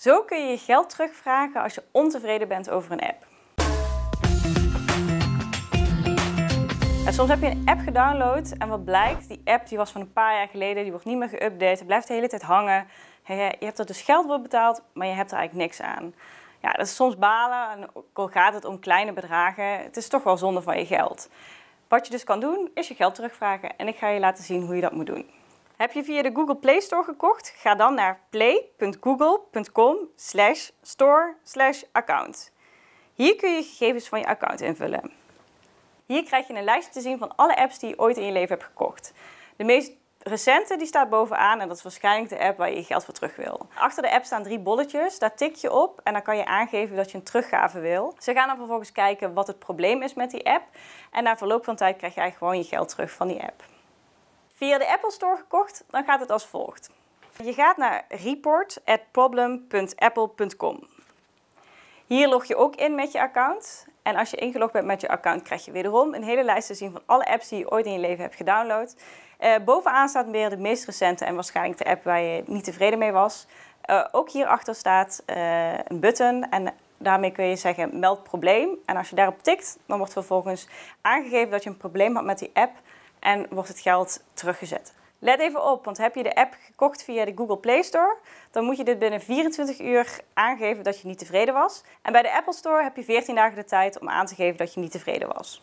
Zo kun je je geld terugvragen als je ontevreden bent over een app. soms heb je een app gedownload en wat blijkt, die app die was van een paar jaar geleden, die wordt niet meer geüpdate, blijft de hele tijd hangen. Je hebt er dus geld voor betaald, maar je hebt er eigenlijk niks aan. Ja, dat is soms balen, en ook al gaat het om kleine bedragen, het is toch wel zonde van je geld. Wat je dus kan doen, is je geld terugvragen en ik ga je laten zien hoe je dat moet doen. Heb je via de Google Play Store gekocht? Ga dan naar play.google.com store account. Hier kun je gegevens van je account invullen. Hier krijg je een lijstje te zien van alle apps die je ooit in je leven hebt gekocht. De meest recente die staat bovenaan en dat is waarschijnlijk de app waar je je geld voor terug wil. Achter de app staan drie bolletjes, daar tik je op en dan kan je aangeven dat je een teruggave wil. Ze gaan dan vervolgens kijken wat het probleem is met die app en na verloop van tijd krijg jij gewoon je geld terug van die app via de Apple Store gekocht, dan gaat het als volgt. Je gaat naar report@problem.apple.com. Hier log je ook in met je account. En als je ingelogd bent met je account, krijg je wederom een hele lijst te zien van alle apps die je ooit in je leven hebt gedownload. Eh, bovenaan staat meer de meest recente en waarschijnlijk de app waar je niet tevreden mee was. Uh, ook hierachter staat eh, een button en daarmee kun je zeggen meld probleem. En als je daarop tikt, dan wordt vervolgens aangegeven dat je een probleem had met die app en wordt het geld teruggezet. Let even op, want heb je de app gekocht via de Google Play Store, dan moet je dit binnen 24 uur aangeven dat je niet tevreden was. En bij de Apple Store heb je 14 dagen de tijd om aan te geven dat je niet tevreden was.